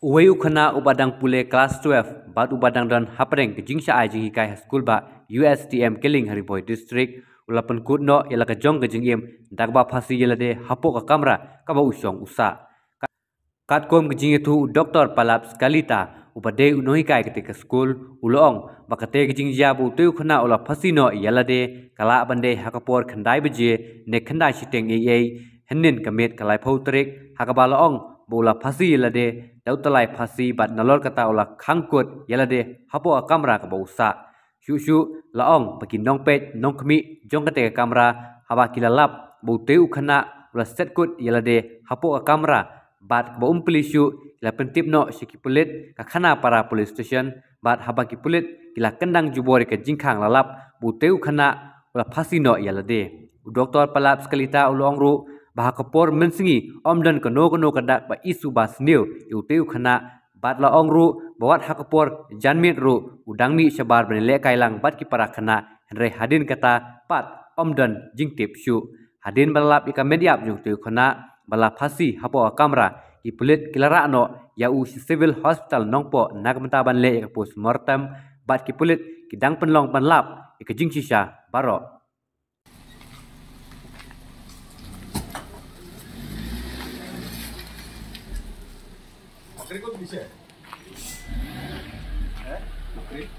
Uwe ukhana ubadang pule class 12 bad ubadang dan hapreng jingsha ai jing kai school ba USTM killing hariboy district ulapan kut no ela ka jong jing im dagba phasi yela de hapo ka kamra ka ba usong usa kat kom jing thu doctor palap skalita ubade unoi kai ke ka school ulong ba ka te jing ja bu te ukhana ola phasi no yela de kala bande hakapor khandai bje ne khandai shiteng ye ye hnen kamet kalai phau trek hakabala ong บูลาภาษีละเดเดาตลายภาษีบัตรนลอกตาอุลาขังกดยละเดฮับโอกำรากับอุสะชูชูละอองปกินน้องเป็ดน้องขมิจงกระเตกกำราฮาวากิลลับบูเตอุขณะอุลาเซตกดยละเดฮับโอกำราบัตรบอุมปลิชูยละเป็นทิปโนชิกิปุลิตกับขณะปาราปุลิสตชันบัตรฮาวากิปุลิตกิลากันดังจุบอริกจิงขังละลับบูเตอุขณะอุลาภาษีโนยละเดอุดอกตอร์ปลาบสกลิตาอุลองรู้ baha kapor mensingi omdan kano kano kadak ba isu bas new yutiu khana bat la ong ru bawat hakapor janmit ru udang mi sabar ban le kailang bat ki para khana re hadin kata pat omdan jingtip shu hadin balap ika media ab yutiu khana bala phasi hapo kamra ki pulit kilara no ya u civil hospital nongpo nagmata ban le ek post mortem bat ki pulit ki dang penlong banlap ek jingchisha barok Kira kau tu bisa? Eh? Nak kira?